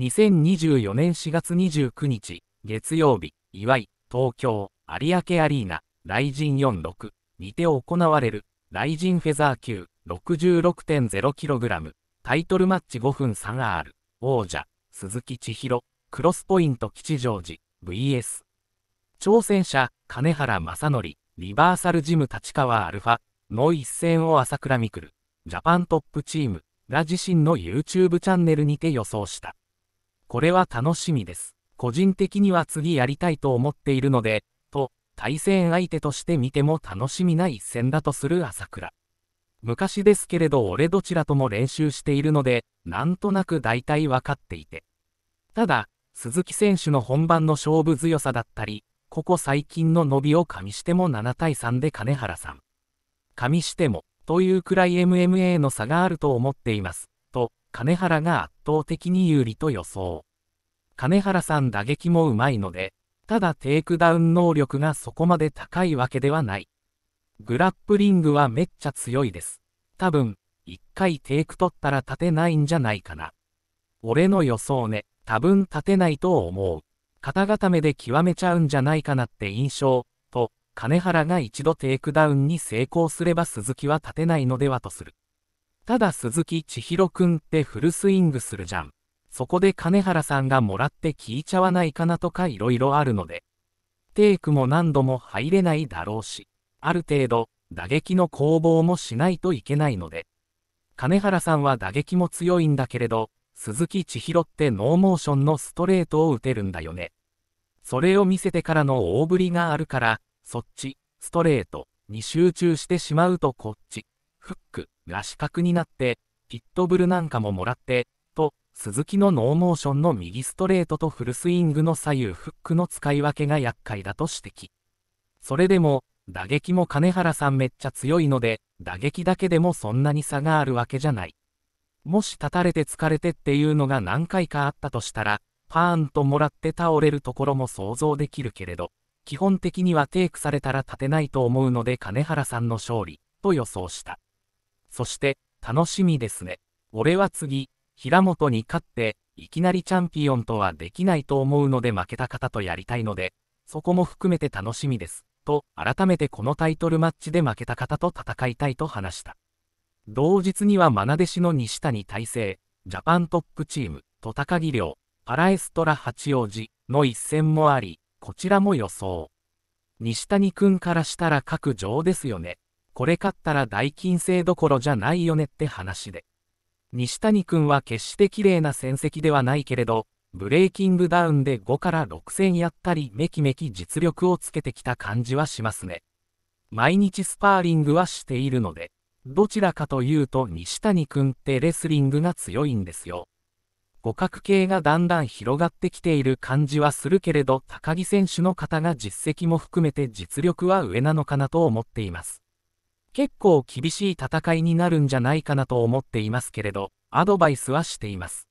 2024年4月29日、月曜日、岩井、東京、有明アリーナ、雷神46にて行われる、雷神フェザー級 66.0kg、タイトルマッチ5分 3R、王者、鈴木千尋、クロスポイント吉祥寺、VS。挑戦者、金原正則、リバーサルジム立川アルファの一戦を朝倉未来、ジャパントップチームが自身の YouTube チャンネルにて予想した。これは楽しみです。個人的には次やりたいと思っているので、と、対戦相手として見ても楽しみな一戦だとする朝倉。昔ですけれど俺どちらとも練習しているので、なんとなく大体分かっていて。ただ、鈴木選手の本番の勝負強さだったり、ここ最近の伸びを加味しても7対3で金原さん。加味しても、というくらい MMA の差があると思っています。と、金原が圧倒的に有利と予想。金原さん打撃もうまいので、ただテイクダウン能力がそこまで高いわけではない。グラップリングはめっちゃ強いです。多分、一回テイク取ったら立てないんじゃないかな。俺の予想ね、多分立てないと思う。肩固めで極めちゃうんじゃないかなって印象、と、金原が一度テイクダウンに成功すれば鈴木は立てないのではとする。ただ鈴木千尋くんってフルスイングするじゃん。そこで金原さんがもらって聞いちゃわないかなとか色々あるので、テイクも何度も入れないだろうし、ある程度、打撃の攻防もしないといけないので、金原さんは打撃も強いんだけれど、鈴木千尋ってノーモーションのストレートを打てるんだよね。それを見せてからの大振りがあるから、そっち、ストレートに集中してしまうとこっち、フックが死角になって、ピットブルなんかももらって、と、鈴木のノーモーションの右ストレートとフルスイングの左右フックの使い分けが厄介だと指摘。それでも、打撃も金原さんめっちゃ強いので、打撃だけでもそんなに差があるわけじゃない。もし立たれて疲れてっていうのが何回かあったとしたら、パーンともらって倒れるところも想像できるけれど、基本的にはテイクされたら立てないと思うので金原さんの勝利、と予想した。そして、楽しみですね。俺は次、平本に勝って、いきなりチャンピオンとはできないと思うので負けた方とやりたいので、そこも含めて楽しみです。と、改めてこのタイトルマッチで負けた方と戦いたいと話した。同日には愛弟子の西谷大成、ジャパントップチーム、と高木亮、パラエストラ八王子の一戦もあり、こちらも予想。西谷くんからしたら各上ですよね。これ買ったら大金星どころじゃないよねって話で。西谷君は決して綺麗な戦績ではないけれど、ブレイキングダウンで5から6戦やったりめきめき実力をつけてきた感じはしますね。毎日スパーリングはしているので、どちらかというと西谷君ってレスリングが強いんですよ。互角系がだんだん広がってきている感じはするけれど高木選手の方が実績も含めて実力は上なのかなと思っています。結構厳しい戦いになるんじゃないかなと思っていますけれど、アドバイスはしています。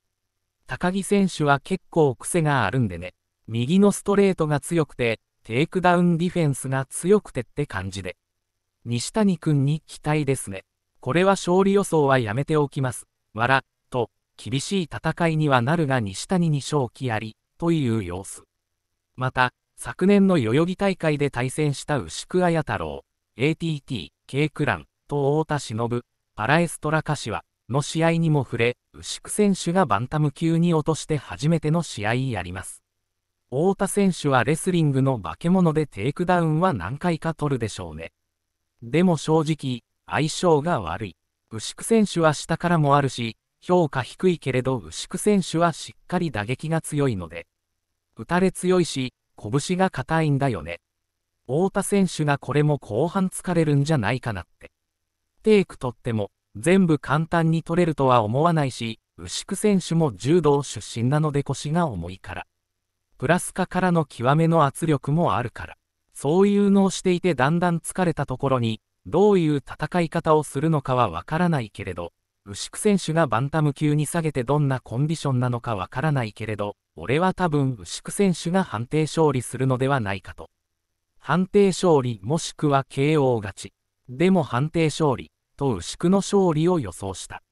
高木選手は結構癖があるんでね、右のストレートが強くて、テイクダウンディフェンスが強くてって感じで。西谷君に期待ですね。これは勝利予想はやめておきます。わら、と、厳しい戦いにはなるが西谷に勝機あり、という様子。また、昨年の代々木大会で対戦した牛久綾太郎、ATT、K クランと太田忍、パラエストラカシワの試合にも触れ、牛久選手がバンタム級に落として初めての試合やります。太田選手はレスリングの化け物でテイクダウンは何回か取るでしょうね。でも正直、相性が悪い。牛久選手は下からもあるし、評価低いけれど牛久選手はしっかり打撃が強いので。打たれ強いし、拳が硬いんだよね。太田選手がこれも後半疲れるんじゃないかなって。テイク取っても、全部簡単に取れるとは思わないし、牛久選手も柔道出身なので腰が重いから。プラス化からの極めの圧力もあるから。そういうのをしていてだんだん疲れたところに、どういう戦い方をするのかはわからないけれど、牛久選手がバンタム級に下げてどんなコンディションなのかわからないけれど、俺は多分牛久選手が判定勝利するのではないかと。判定勝利もしくは KO 勝ち。でも判定勝利と牛久の勝利を予想した。